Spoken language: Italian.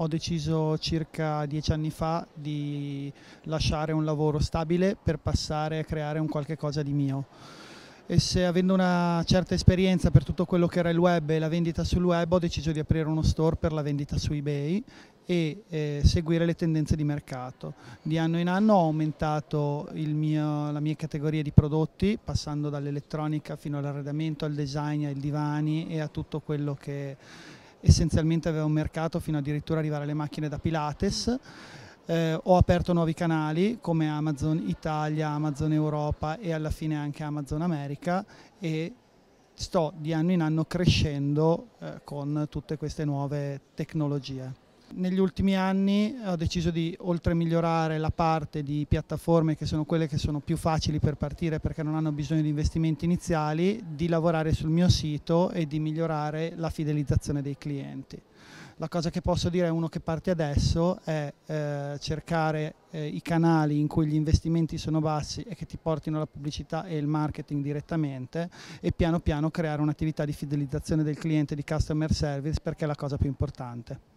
Ho deciso circa dieci anni fa di lasciare un lavoro stabile per passare a creare un qualche cosa di mio. E se avendo una certa esperienza per tutto quello che era il web e la vendita sul web, ho deciso di aprire uno store per la vendita su eBay e eh, seguire le tendenze di mercato. Di anno in anno ho aumentato mio, la mia categoria di prodotti, passando dall'elettronica fino all'arredamento, al design, ai divani e a tutto quello che essenzialmente aveva un mercato fino addirittura arrivare alle macchine da Pilates. Eh, ho aperto nuovi canali come Amazon Italia, Amazon Europa e alla fine anche Amazon America e sto di anno in anno crescendo eh, con tutte queste nuove tecnologie. Negli ultimi anni ho deciso di, oltre a migliorare la parte di piattaforme che sono quelle che sono più facili per partire perché non hanno bisogno di investimenti iniziali, di lavorare sul mio sito e di migliorare la fidelizzazione dei clienti. La cosa che posso dire a uno che parte adesso è eh, cercare eh, i canali in cui gli investimenti sono bassi e che ti portino la pubblicità e il marketing direttamente e piano piano creare un'attività di fidelizzazione del cliente di customer service perché è la cosa più importante.